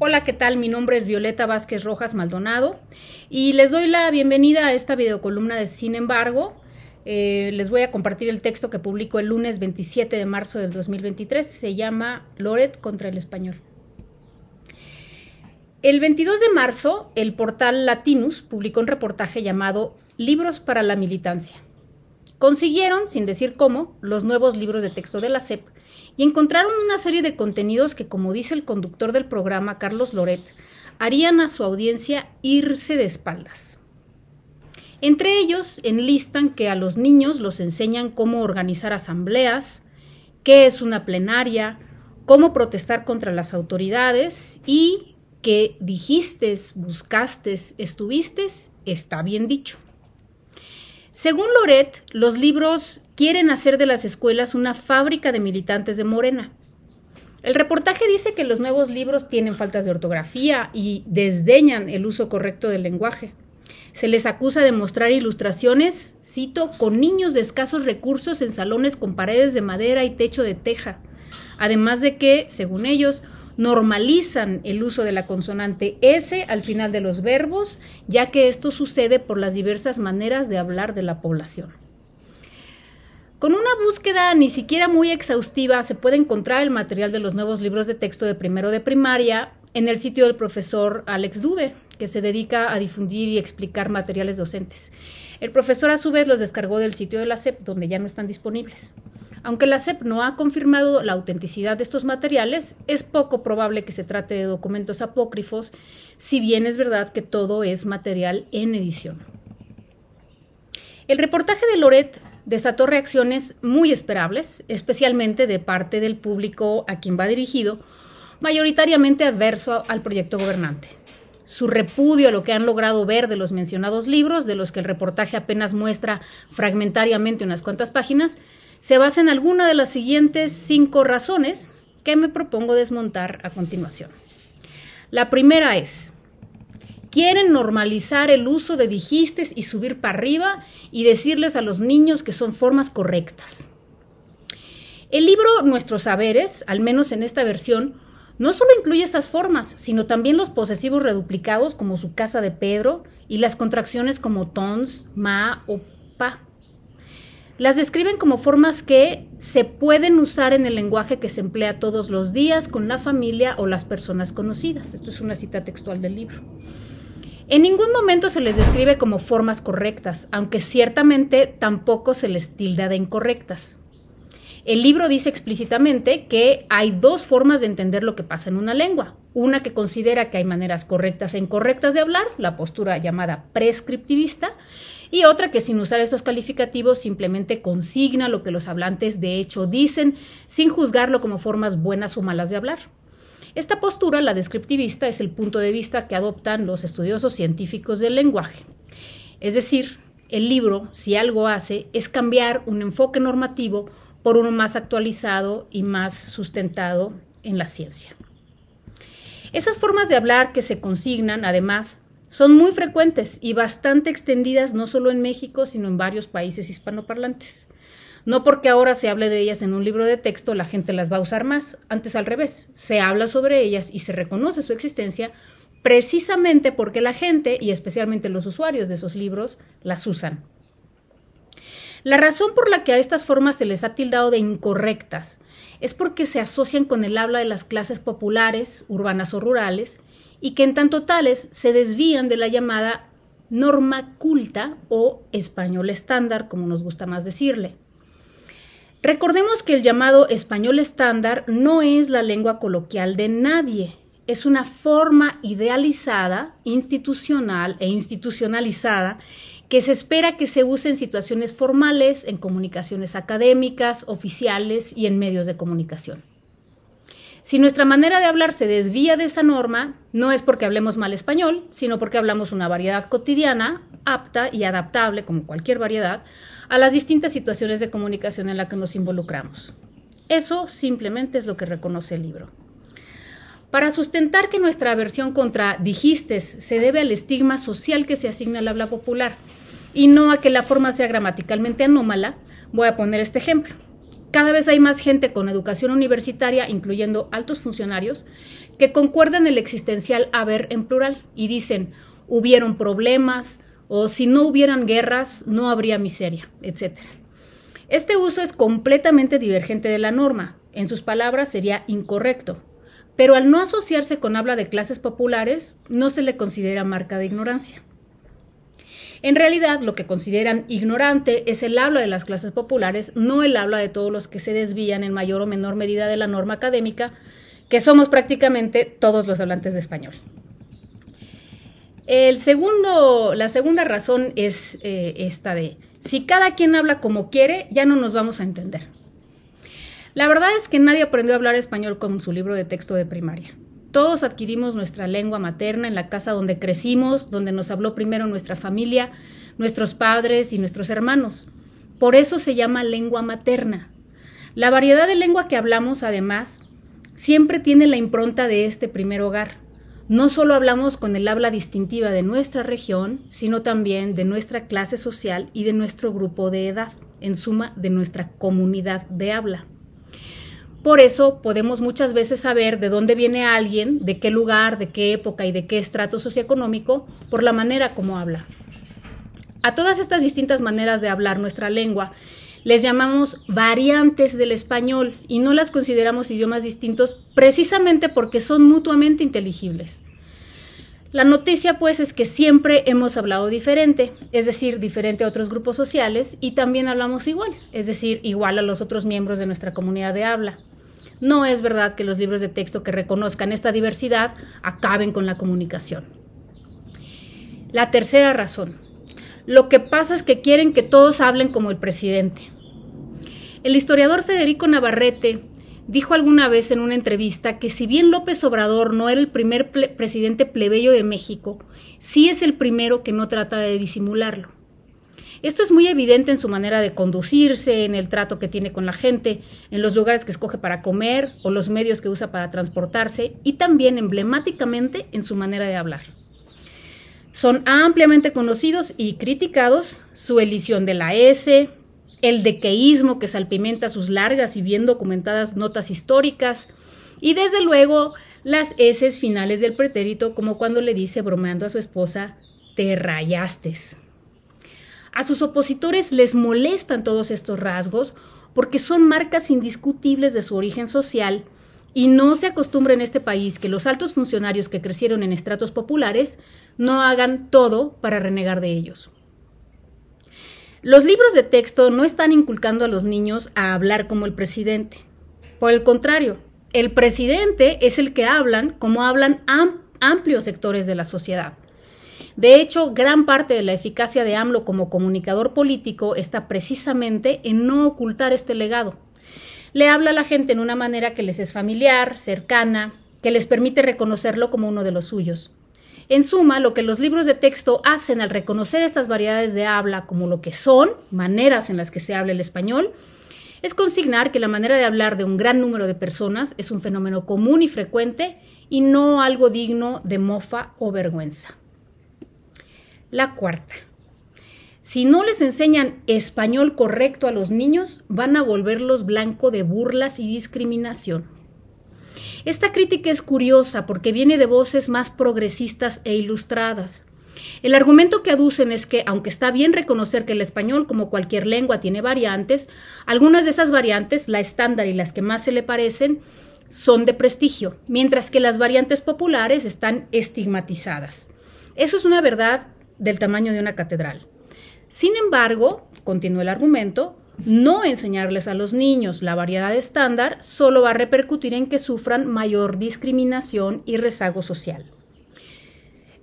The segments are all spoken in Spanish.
Hola, ¿qué tal? Mi nombre es Violeta Vázquez Rojas Maldonado y les doy la bienvenida a esta videocolumna de Sin embargo. Eh, les voy a compartir el texto que publicó el lunes 27 de marzo del 2023. Se llama Loret contra el español. El 22 de marzo, el portal Latinus publicó un reportaje llamado Libros para la Militancia Consiguieron, sin decir cómo, los nuevos libros de texto de la SEP y encontraron una serie de contenidos que, como dice el conductor del programa, Carlos Loret, harían a su audiencia irse de espaldas. Entre ellos enlistan que a los niños los enseñan cómo organizar asambleas, qué es una plenaria, cómo protestar contra las autoridades y que dijiste, buscaste, estuviste, está bien dicho. Según Loret, los libros quieren hacer de las escuelas una fábrica de militantes de Morena. El reportaje dice que los nuevos libros tienen faltas de ortografía y desdeñan el uso correcto del lenguaje. Se les acusa de mostrar ilustraciones, cito, con niños de escasos recursos en salones con paredes de madera y techo de teja. Además de que, según ellos, normalizan el uso de la consonante S al final de los verbos, ya que esto sucede por las diversas maneras de hablar de la población. Con una búsqueda ni siquiera muy exhaustiva se puede encontrar el material de los nuevos libros de texto de primero de primaria en el sitio del profesor Alex duve que se dedica a difundir y explicar materiales docentes. El profesor a su vez los descargó del sitio de la SEP, donde ya no están disponibles. Aunque la SEP no ha confirmado la autenticidad de estos materiales, es poco probable que se trate de documentos apócrifos, si bien es verdad que todo es material en edición. El reportaje de Loret desató reacciones muy esperables, especialmente de parte del público a quien va dirigido, mayoritariamente adverso al proyecto gobernante. Su repudio a lo que han logrado ver de los mencionados libros, de los que el reportaje apenas muestra fragmentariamente unas cuantas páginas, se basa en alguna de las siguientes cinco razones que me propongo desmontar a continuación. La primera es, quieren normalizar el uso de dijistes y subir para arriba y decirles a los niños que son formas correctas. El libro Nuestros Saberes, al menos en esta versión, no solo incluye esas formas, sino también los posesivos reduplicados como su casa de Pedro y las contracciones como tons, ma o las describen como formas que se pueden usar en el lenguaje que se emplea todos los días con la familia o las personas conocidas. Esto es una cita textual del libro. En ningún momento se les describe como formas correctas, aunque ciertamente tampoco se les tilda de incorrectas. El libro dice explícitamente que hay dos formas de entender lo que pasa en una lengua. Una que considera que hay maneras correctas e incorrectas de hablar, la postura llamada prescriptivista, y otra que sin usar estos calificativos simplemente consigna lo que los hablantes de hecho dicen sin juzgarlo como formas buenas o malas de hablar. Esta postura, la descriptivista, es el punto de vista que adoptan los estudiosos científicos del lenguaje. Es decir, el libro, si algo hace, es cambiar un enfoque normativo por uno más actualizado y más sustentado en la ciencia. Esas formas de hablar que se consignan, además, son muy frecuentes y bastante extendidas no solo en México, sino en varios países hispanoparlantes. No porque ahora se hable de ellas en un libro de texto, la gente las va a usar más, antes al revés, se habla sobre ellas y se reconoce su existencia precisamente porque la gente, y especialmente los usuarios de esos libros, las usan. La razón por la que a estas formas se les ha tildado de incorrectas es porque se asocian con el habla de las clases populares, urbanas o rurales, y que en tanto tales se desvían de la llamada norma culta o español estándar, como nos gusta más decirle. Recordemos que el llamado español estándar no es la lengua coloquial de nadie, es una forma idealizada, institucional e institucionalizada que se espera que se use en situaciones formales, en comunicaciones académicas, oficiales y en medios de comunicación. Si nuestra manera de hablar se desvía de esa norma, no es porque hablemos mal español, sino porque hablamos una variedad cotidiana, apta y adaptable, como cualquier variedad, a las distintas situaciones de comunicación en las que nos involucramos. Eso simplemente es lo que reconoce el libro. Para sustentar que nuestra aversión contra dijistes se debe al estigma social que se asigna al habla popular y no a que la forma sea gramaticalmente anómala, voy a poner este ejemplo cada vez hay más gente con educación universitaria, incluyendo altos funcionarios, que concuerdan el existencial haber en plural y dicen, hubieron problemas o si no hubieran guerras, no habría miseria, etc. Este uso es completamente divergente de la norma, en sus palabras sería incorrecto, pero al no asociarse con habla de clases populares, no se le considera marca de ignorancia. En realidad, lo que consideran ignorante es el habla de las clases populares, no el habla de todos los que se desvían en mayor o menor medida de la norma académica, que somos prácticamente todos los hablantes de español. El segundo, la segunda razón es eh, esta de, si cada quien habla como quiere, ya no nos vamos a entender. La verdad es que nadie aprendió a hablar español con su libro de texto de primaria todos adquirimos nuestra lengua materna en la casa donde crecimos, donde nos habló primero nuestra familia, nuestros padres y nuestros hermanos. Por eso se llama lengua materna. La variedad de lengua que hablamos, además, siempre tiene la impronta de este primer hogar. No solo hablamos con el habla distintiva de nuestra región, sino también de nuestra clase social y de nuestro grupo de edad, en suma de nuestra comunidad de habla. Por eso podemos muchas veces saber de dónde viene alguien, de qué lugar, de qué época y de qué estrato socioeconómico por la manera como habla. A todas estas distintas maneras de hablar nuestra lengua les llamamos variantes del español y no las consideramos idiomas distintos precisamente porque son mutuamente inteligibles. La noticia pues es que siempre hemos hablado diferente, es decir, diferente a otros grupos sociales y también hablamos igual, es decir, igual a los otros miembros de nuestra comunidad de habla. No es verdad que los libros de texto que reconozcan esta diversidad acaben con la comunicación. La tercera razón. Lo que pasa es que quieren que todos hablen como el presidente. El historiador Federico Navarrete dijo alguna vez en una entrevista que si bien López Obrador no era el primer presidente plebeyo de México, sí es el primero que no trata de disimularlo. Esto es muy evidente en su manera de conducirse, en el trato que tiene con la gente, en los lugares que escoge para comer o los medios que usa para transportarse y también emblemáticamente en su manera de hablar. Son ampliamente conocidos y criticados su elisión de la S, el dequeísmo que salpimenta sus largas y bien documentadas notas históricas, y desde luego las S finales del pretérito, como cuando le dice bromeando a su esposa, te rayaste. A sus opositores les molestan todos estos rasgos porque son marcas indiscutibles de su origen social y no se acostumbra en este país que los altos funcionarios que crecieron en estratos populares no hagan todo para renegar de ellos. Los libros de texto no están inculcando a los niños a hablar como el presidente. Por el contrario, el presidente es el que hablan como hablan amplios sectores de la sociedad. De hecho, gran parte de la eficacia de AMLO como comunicador político está precisamente en no ocultar este legado. Le habla a la gente en una manera que les es familiar, cercana, que les permite reconocerlo como uno de los suyos. En suma, lo que los libros de texto hacen al reconocer estas variedades de habla como lo que son, maneras en las que se habla el español, es consignar que la manera de hablar de un gran número de personas es un fenómeno común y frecuente y no algo digno de mofa o vergüenza. La cuarta. Si no les enseñan español correcto a los niños, van a volverlos blanco de burlas y discriminación. Esta crítica es curiosa porque viene de voces más progresistas e ilustradas. El argumento que aducen es que, aunque está bien reconocer que el español, como cualquier lengua, tiene variantes, algunas de esas variantes, la estándar y las que más se le parecen, son de prestigio, mientras que las variantes populares están estigmatizadas. Eso es una verdad del tamaño de una catedral. Sin embargo, continúa el argumento, no enseñarles a los niños la variedad estándar solo va a repercutir en que sufran mayor discriminación y rezago social.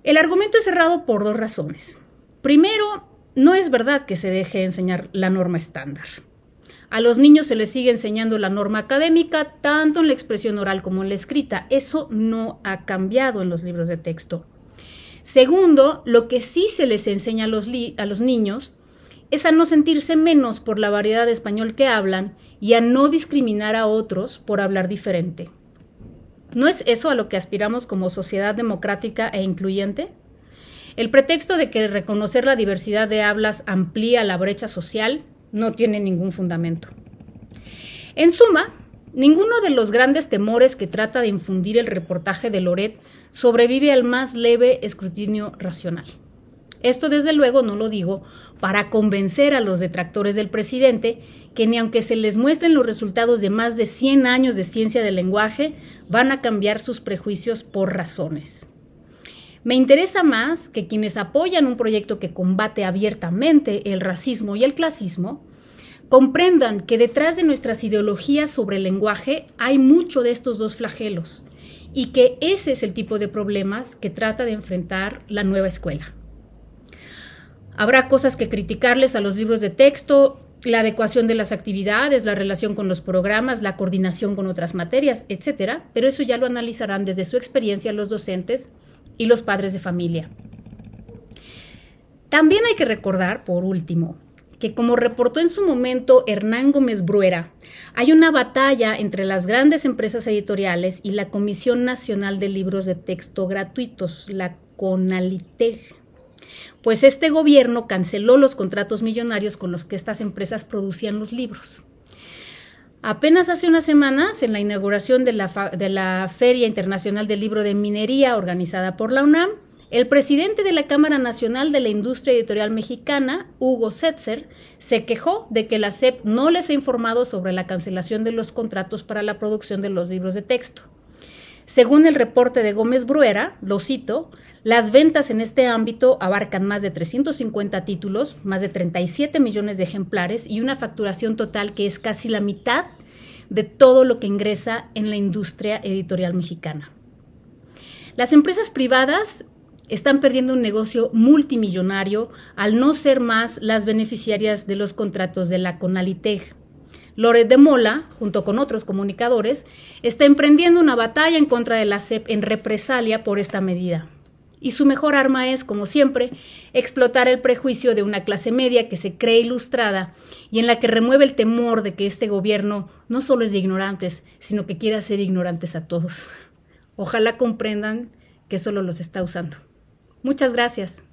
El argumento es cerrado por dos razones. Primero, no es verdad que se deje enseñar la norma estándar. A los niños se les sigue enseñando la norma académica tanto en la expresión oral como en la escrita. Eso no ha cambiado en los libros de texto. Segundo, lo que sí se les enseña a los, a los niños es a no sentirse menos por la variedad de español que hablan y a no discriminar a otros por hablar diferente. ¿No es eso a lo que aspiramos como sociedad democrática e incluyente? El pretexto de que reconocer la diversidad de hablas amplía la brecha social no tiene ningún fundamento. En suma, Ninguno de los grandes temores que trata de infundir el reportaje de Loret sobrevive al más leve escrutinio racional. Esto desde luego no lo digo para convencer a los detractores del presidente que ni aunque se les muestren los resultados de más de 100 años de ciencia del lenguaje, van a cambiar sus prejuicios por razones. Me interesa más que quienes apoyan un proyecto que combate abiertamente el racismo y el clasismo Comprendan que detrás de nuestras ideologías sobre el lenguaje hay mucho de estos dos flagelos y que ese es el tipo de problemas que trata de enfrentar la nueva escuela. Habrá cosas que criticarles a los libros de texto, la adecuación de las actividades, la relación con los programas, la coordinación con otras materias, etcétera, pero eso ya lo analizarán desde su experiencia los docentes y los padres de familia. También hay que recordar, por último, que como reportó en su momento Hernán Gómez Bruera, hay una batalla entre las grandes empresas editoriales y la Comisión Nacional de Libros de Texto Gratuitos, la CONALITEG. Pues este gobierno canceló los contratos millonarios con los que estas empresas producían los libros. Apenas hace unas semanas, en la inauguración de la, de la Feria Internacional del Libro de Minería organizada por la UNAM, el presidente de la Cámara Nacional de la Industria Editorial Mexicana, Hugo Setzer, se quejó de que la SEP no les ha informado sobre la cancelación de los contratos para la producción de los libros de texto. Según el reporte de Gómez Bruera, lo cito, las ventas en este ámbito abarcan más de 350 títulos, más de 37 millones de ejemplares y una facturación total que es casi la mitad de todo lo que ingresa en la industria editorial mexicana. Las empresas privadas están perdiendo un negocio multimillonario al no ser más las beneficiarias de los contratos de la Conaliteg. Loret de Mola, junto con otros comunicadores, está emprendiendo una batalla en contra de la CEP en represalia por esta medida. Y su mejor arma es, como siempre, explotar el prejuicio de una clase media que se cree ilustrada y en la que remueve el temor de que este gobierno no solo es de ignorantes, sino que quiere hacer ignorantes a todos. Ojalá comprendan que solo los está usando. Muchas gracias.